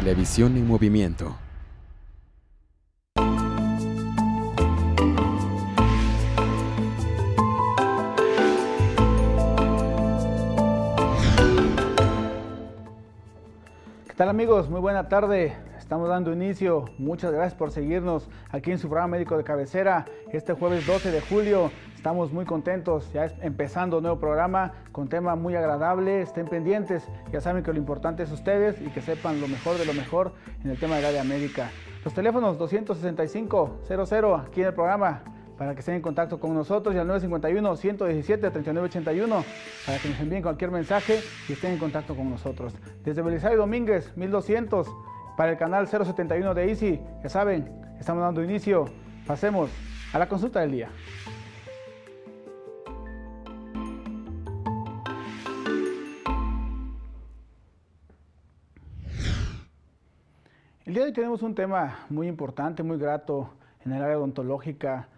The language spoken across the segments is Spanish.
Televisión en movimiento. ¿Qué tal amigos? Muy buena tarde. Estamos dando inicio. Muchas gracias por seguirnos aquí en su programa médico de cabecera. Este jueves 12 de julio estamos muy contentos. Ya es empezando un nuevo programa con tema muy agradable. Estén pendientes. Ya saben que lo importante es ustedes y que sepan lo mejor de lo mejor en el tema de área médica. Los teléfonos 265-00 aquí en el programa para que estén en contacto con nosotros y al 951-117-3981 para que nos envíen cualquier mensaje y estén en contacto con nosotros. Desde Belisario Domínguez, 1200 para el canal 071 de Easy. Ya saben, estamos dando inicio. Pasemos a la consulta del día. El día de hoy tenemos un tema muy importante, muy grato en el área odontológica,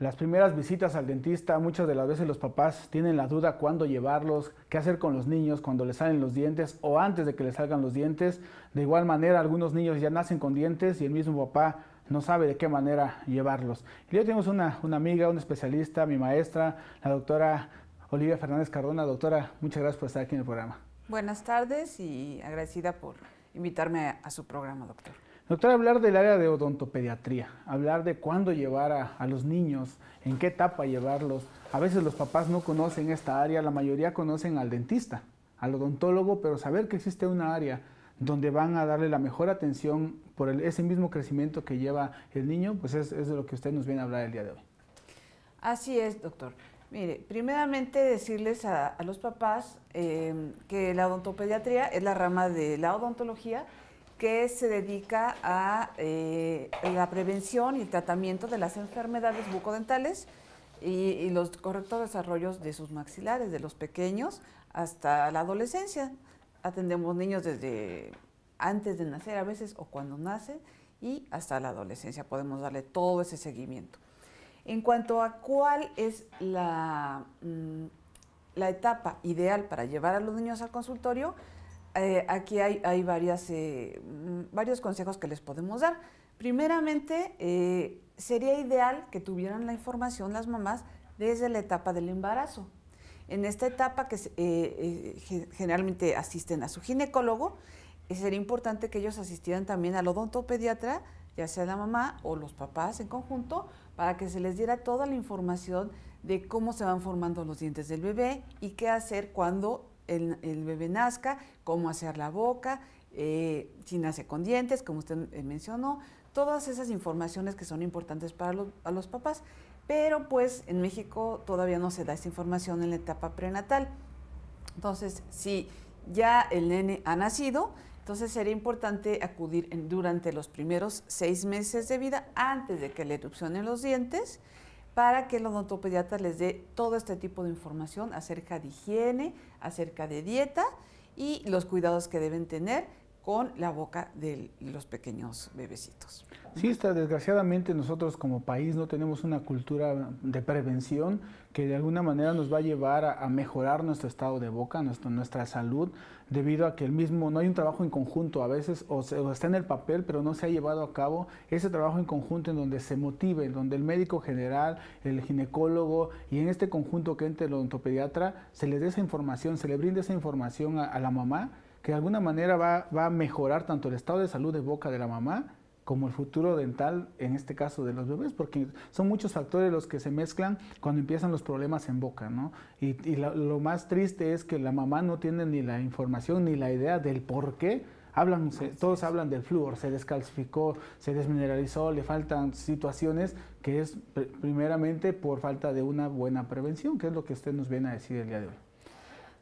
las primeras visitas al dentista, muchas de las veces los papás tienen la duda cuándo llevarlos, qué hacer con los niños cuando les salen los dientes o antes de que les salgan los dientes. De igual manera, algunos niños ya nacen con dientes y el mismo papá no sabe de qué manera llevarlos. Y hoy tenemos una, una amiga, una especialista, mi maestra, la doctora Olivia Fernández Cardona. Doctora, muchas gracias por estar aquí en el programa. Buenas tardes y agradecida por invitarme a su programa, doctor. Doctor, hablar del área de odontopediatría, hablar de cuándo llevar a, los niños, en qué etapa llevarlos. A veces los papás no conocen esta área, la mayoría conocen al dentista, al odontólogo, pero saber que existe una área donde van a darle la mejor atención por ese mismo crecimiento que lleva el niño, pues es, de lo que usted nos viene a hablar el día de hoy. Así es, doctor. Mire, primeramente decirles a, los papás eh, que la odontopediatría es la rama de la odontología que se dedica a eh, la prevención y tratamiento de las enfermedades bucodentales y, los correctos desarrollos de sus maxilares, de los pequeños hasta la adolescencia. Atendemos niños desde antes de nacer a veces o cuando nacen y hasta la adolescencia podemos darle todo ese seguimiento. En cuanto a cuál es la, mm, la etapa ideal para llevar a los niños al consultorio, eh, aquí hay, eh, mm, varios consejos que les podemos dar. Primeramente, eh, sería ideal que tuvieran la información las mamás desde la etapa del embarazo. En esta etapa que generalmente asisten a su ginecólogo, sería importante que ellos asistieran también al odontopediatra, ya sea la mamá o los papás en conjunto, para que se les diera toda la información de cómo se van formando los dientes del bebé y qué hacer cuando el, bebé nazca, cómo hacer la boca, eh, si nace con dientes, como usted eh, mencionó, todas esas informaciones que son importantes para los, papás. Pero pues en México todavía no se da esa información en la etapa prenatal. Entonces, si ya el nene ha nacido, entonces sería importante acudir durante los primeros seis meses de vida antes de que le erupcionen los dientes para que el odontopediatra les dé todo este tipo de información acerca de higiene, acerca de dieta y los cuidados que deben tener con la boca de los pequeños bebecitos. Sí, está, desgraciadamente nosotros como país no tenemos una cultura de prevención que de alguna manera nos va a llevar a, mejorar nuestro estado de boca, nuestra salud, debido a que el mismo, no hay un trabajo en conjunto a veces, o, está en el papel, pero no se ha llevado a cabo ese trabajo en conjunto en donde se motive, en donde el médico general, el ginecólogo y en este conjunto que entre el odontopediatra, se le dé esa información, se le brinde esa información a la mamá de alguna manera va, a mejorar tanto el estado de salud de boca de la mamá como el futuro dental, en este caso de los bebés, porque son muchos factores los que se mezclan cuando empiezan los problemas en boca, ¿no? Y, lo, más triste es que la mamá no tiene ni la información ni la idea del por qué. todos hablan del flúor, se descalcificó, se desmineralizó, le faltan situaciones que es primeramente por falta de una buena prevención, que es lo que usted nos viene a decir el día de hoy.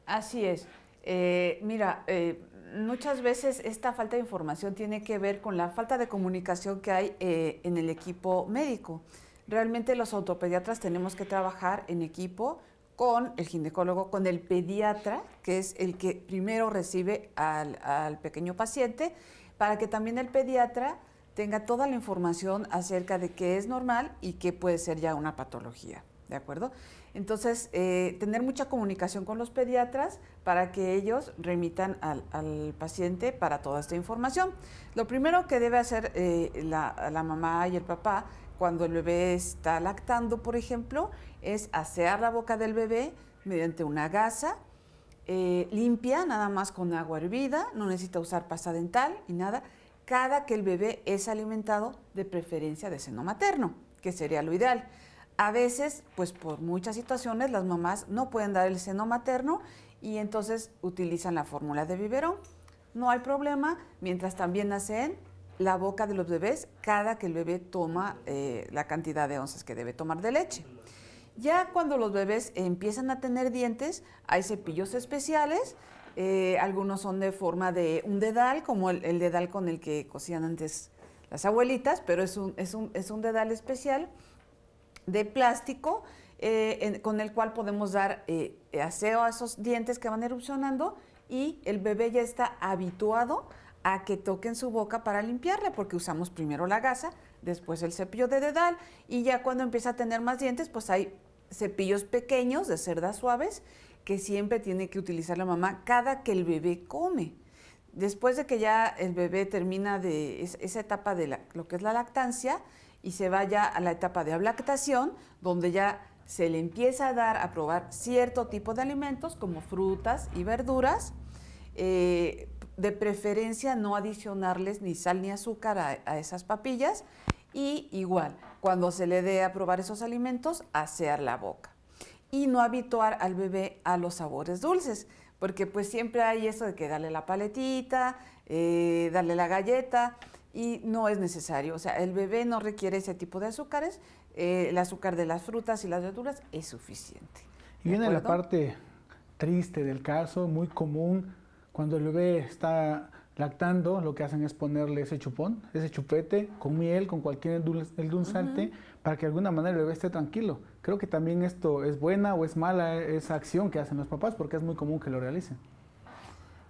Así es. Eh, mira, eh, muchas veces esta falta de información tiene que ver con la falta de comunicación que hay eh, en el equipo médico. Realmente los autopediatras tenemos que trabajar en equipo con el ginecólogo, con el pediatra, que es el que primero recibe al pequeño paciente, para que también el pediatra tenga toda la información acerca de qué es normal y qué puede ser ya una patología. ¿de acuerdo? Entonces, eh, tener mucha comunicación con los pediatras para que ellos remitan al, paciente para toda esta información. Lo primero que debe hacer eh, la, mamá y el papá cuando el bebé está lactando, por ejemplo, es asear la boca del bebé mediante una gasa eh, limpia, nada más con agua hervida, no necesita usar pasta dental y nada, cada que el bebé es alimentado de preferencia de seno materno, que sería lo ideal a veces, pues por muchas situaciones, las mamás no pueden dar el seno materno y entonces utilizan la fórmula de biberón. No hay problema, mientras también nacen la boca de los bebés cada que el bebé toma eh, la cantidad de onzas que debe tomar de leche. Ya cuando los bebés empiezan a tener dientes, hay cepillos especiales. Eh, algunos son de forma de un dedal, como el, dedal con el que cocían antes las abuelitas, pero es un, es un, es un dedal especial de plástico eh, con el cual podemos dar eh, aseo a esos dientes que van erupcionando y el bebé ya está habituado a que toquen su boca para limpiarla, porque usamos primero la gasa, después el cepillo de dedal, y ya cuando empieza a tener más dientes, pues hay cepillos pequeños de cerdas suaves que siempre tiene que utilizar la mamá cada que el bebé come. Después de que ya el bebé termina de esa etapa de lo que es la lactancia, y se vaya a la etapa de ablactación, donde ya se le empieza a dar a probar cierto tipo de alimentos como frutas y verduras. Eh, de preferencia no adicionarles ni sal ni azúcar a, esas papillas y igual, cuando se le dé a probar esos alimentos, asear la boca y no habituar al bebé a los sabores dulces, porque pues siempre hay eso de que darle la paletita, eh, darle la galleta, y no es necesario. O sea, el bebé no requiere ese tipo de azúcares, eh, el azúcar de las frutas y las verduras es suficiente. Y viene la parte triste del caso, muy común, cuando el bebé está lactando, lo que hacen es ponerle ese chupón, ese chupete, con miel, con cualquier endulzante, para que de alguna manera el bebé esté tranquilo. Creo que también esto es buena o es mala eh, esa acción que hacen los papás, porque es muy común que lo realicen.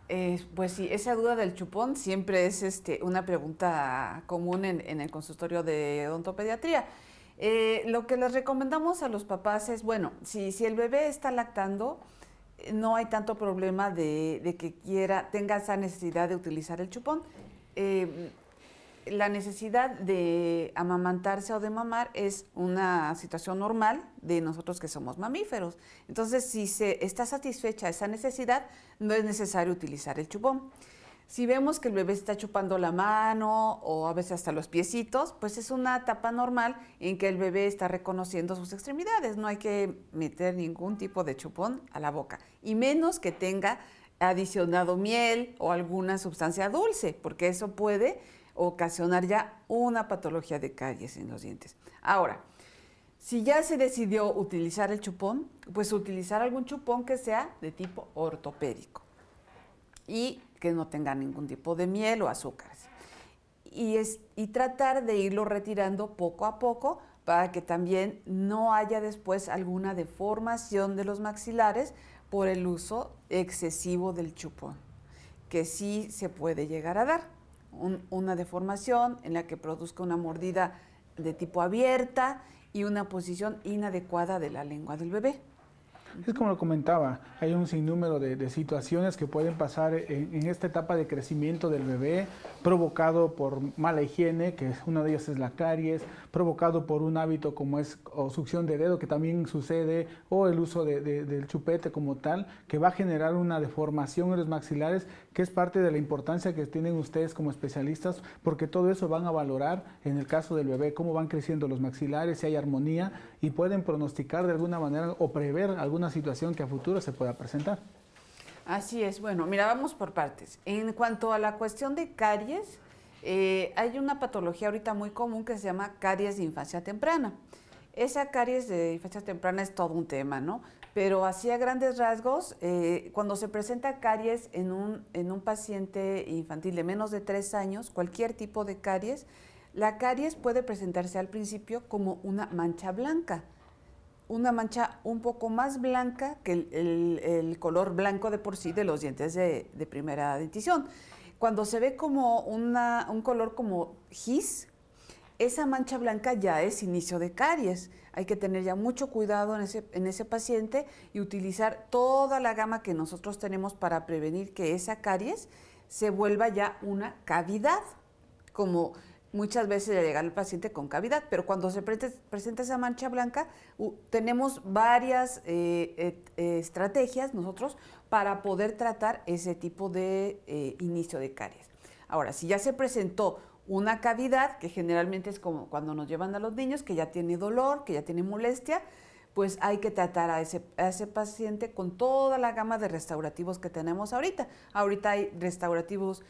Eh, pues sí, esa duda del chupón siempre es este, una pregunta común en, el consultorio de odontopediatría. Eh, lo que les recomendamos a los papás es, bueno, si, si el bebé está lactando, eh, no hay tanto problema de, que quiera, tenga esa necesidad de utilizar el chupón la necesidad de amamantarse o de mamar es una situación normal de nosotros que somos mamíferos. Entonces, si se está satisfecha esa necesidad, no es necesario utilizar el chupón. Si vemos que el bebé está chupando la mano o a veces hasta los piecitos, pues es una etapa normal en que el bebé está reconociendo sus extremidades. No hay que meter ningún tipo de chupón a la boca, y menos que tenga adicionado miel o alguna sustancia dulce, porque eso puede ocasionar ya una patología de caries en los dientes. Ahora, si ya se decidió utilizar el chupón, pues utilizar algún chupón que sea de tipo ortopédico y que no tenga ningún tipo de miel o azúcares. Y, es, y tratar de irlo retirando poco a poco para que también no haya después alguna deformación de los maxilares por el uso excesivo del chupón, que sí se puede llegar a dar una deformación en la que produzca una mordida de tipo abierta y una posición inadecuada de la lengua del bebé. Es como lo comentaba, hay un sinnúmero de, de situaciones que pueden pasar en, esta etapa de crecimiento del bebé, provocado por mala higiene, que una de ellas es la caries, provocado por un hábito como es succión de dedo, que también sucede, o el uso del chupete como tal, que va a generar una deformación en los maxilares, que es parte de la importancia que tienen ustedes como especialistas, porque todo eso van a valorar en el caso del bebé, cómo van creciendo los maxilares, si hay armonía, y pueden pronosticar de alguna manera o prever alguna una situación que a futuro se pueda presentar. Así es, bueno, mira, vamos por partes. En cuanto a la cuestión de caries, eh, hay una patología ahorita muy común que se llama caries de infancia temprana. Esa caries de infancia temprana es todo un tema, ¿no? Pero así a grandes rasgos, eh, cuando se presenta caries en un, en un paciente infantil de menos de 3 años, cualquier tipo de caries, la caries puede presentarse al principio como una mancha blanca una mancha un poco más blanca que el, color blanco de por sí de los dientes de, primera dentición. Cuando se ve como un color como gis, esa mancha blanca ya es inicio de caries. Hay que tener ya mucho cuidado en ese, en ese, paciente y utilizar toda la gama que nosotros tenemos para prevenir que esa caries se vuelva ya una cavidad, como muchas veces le llega el paciente con cavidad, pero cuando se presenta esa mancha blanca, tenemos varias eh, eh, estrategias nosotros para poder tratar ese tipo de eh, inicio de caries. Ahora, si ya se presentó una cavidad, que generalmente es como cuando nos llevan a los niños, que ya tiene dolor, que ya tiene molestia, pues hay que tratar a ese paciente con toda la gama de restaurativos que tenemos ahorita. Ahorita hay restaurativos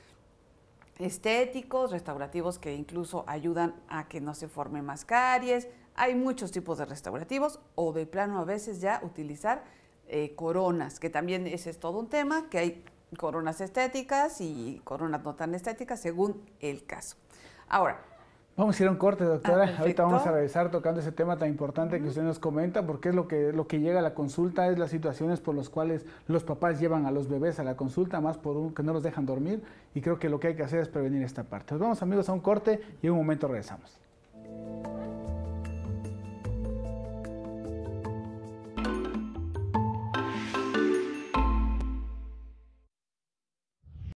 estéticos, restaurativos que incluso ayudan a que no se formen más caries. Hay muchos tipos de restaurativos o de plano a veces ya utilizar eh, coronas, que también ese es todo un tema, que hay coronas estéticas y coronas no tan estéticas según el caso. Ahora, Vamos a ir a un corte, doctora. Ah, Ahorita vamos a regresar tocando ese tema tan importante que usted nos comenta, porque es lo que, lo que llega a la consulta, es las situaciones por las cuales los papás llevan a los bebés a la consulta, más por un, que no los dejan dormir, y creo que lo que hay que hacer es prevenir esta parte. Nos vamos amigos a un corte y en un momento regresamos.